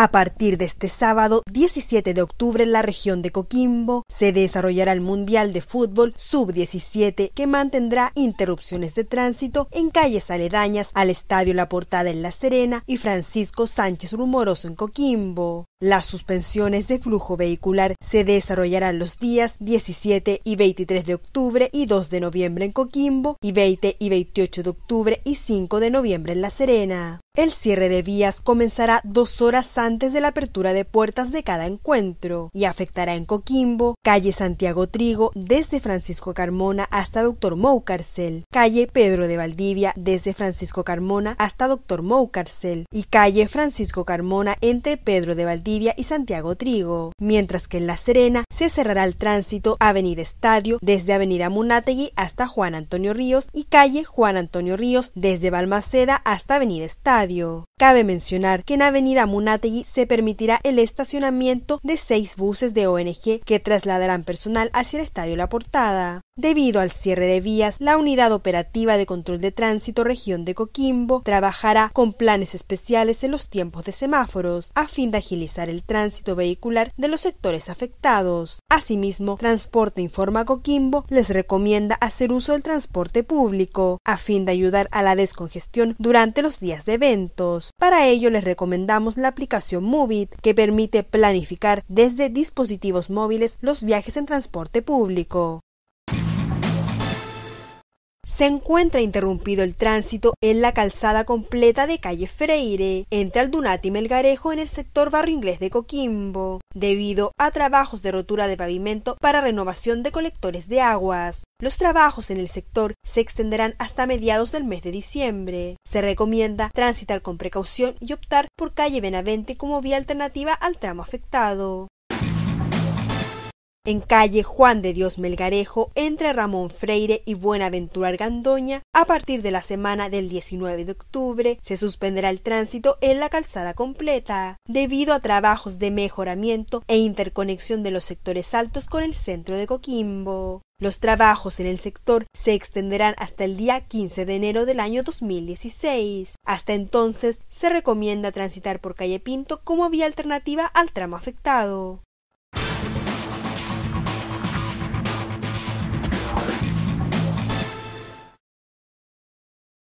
A partir de este sábado 17 de octubre en la región de Coquimbo se desarrollará el Mundial de Fútbol Sub-17 que mantendrá interrupciones de tránsito en calles aledañas al Estadio La Portada en La Serena y Francisco Sánchez Rumoroso en Coquimbo. Las suspensiones de flujo vehicular se desarrollarán los días 17 y 23 de octubre y 2 de noviembre en Coquimbo y 20 y 28 de octubre y 5 de noviembre en La Serena. El cierre de vías comenzará dos horas antes de la apertura de puertas de cada encuentro y afectará en Coquimbo, calle Santiago Trigo desde Francisco Carmona hasta Doctor Moucarcel, calle Pedro de Valdivia desde Francisco Carmona hasta Doctor Moucarcel y calle Francisco Carmona entre Pedro de Valdivia y Santiago Trigo, mientras que en La Serena se cerrará el tránsito Avenida Estadio desde Avenida Munategui hasta Juan Antonio Ríos y calle Juan Antonio Ríos desde Balmaceda hasta Avenida Estadio. Cabe mencionar que en Avenida Munategui se permitirá el estacionamiento de seis buses de ONG que trasladarán personal hacia el Estadio La Portada. Debido al cierre de vías, la Unidad Operativa de Control de Tránsito Región de Coquimbo trabajará con planes especiales en los tiempos de semáforos, a fin de agilizar el tránsito vehicular de los sectores afectados. Asimismo, Transporte Informa Coquimbo les recomienda hacer uso del transporte público, a fin de ayudar a la descongestión durante los días de eventos. Para ello les recomendamos la aplicación Movit, que permite planificar desde dispositivos móviles los viajes en transporte público se encuentra interrumpido el tránsito en la calzada completa de calle Freire, entre Aldunate y Melgarejo en el sector barrio inglés de Coquimbo, debido a trabajos de rotura de pavimento para renovación de colectores de aguas. Los trabajos en el sector se extenderán hasta mediados del mes de diciembre. Se recomienda transitar con precaución y optar por calle Benavente como vía alternativa al tramo afectado. En calle Juan de Dios Melgarejo, entre Ramón Freire y Buenaventura Argandoña, a partir de la semana del 19 de octubre se suspenderá el tránsito en la calzada completa, debido a trabajos de mejoramiento e interconexión de los sectores altos con el centro de Coquimbo. Los trabajos en el sector se extenderán hasta el día 15 de enero del año 2016. Hasta entonces, se recomienda transitar por calle Pinto como vía alternativa al tramo afectado.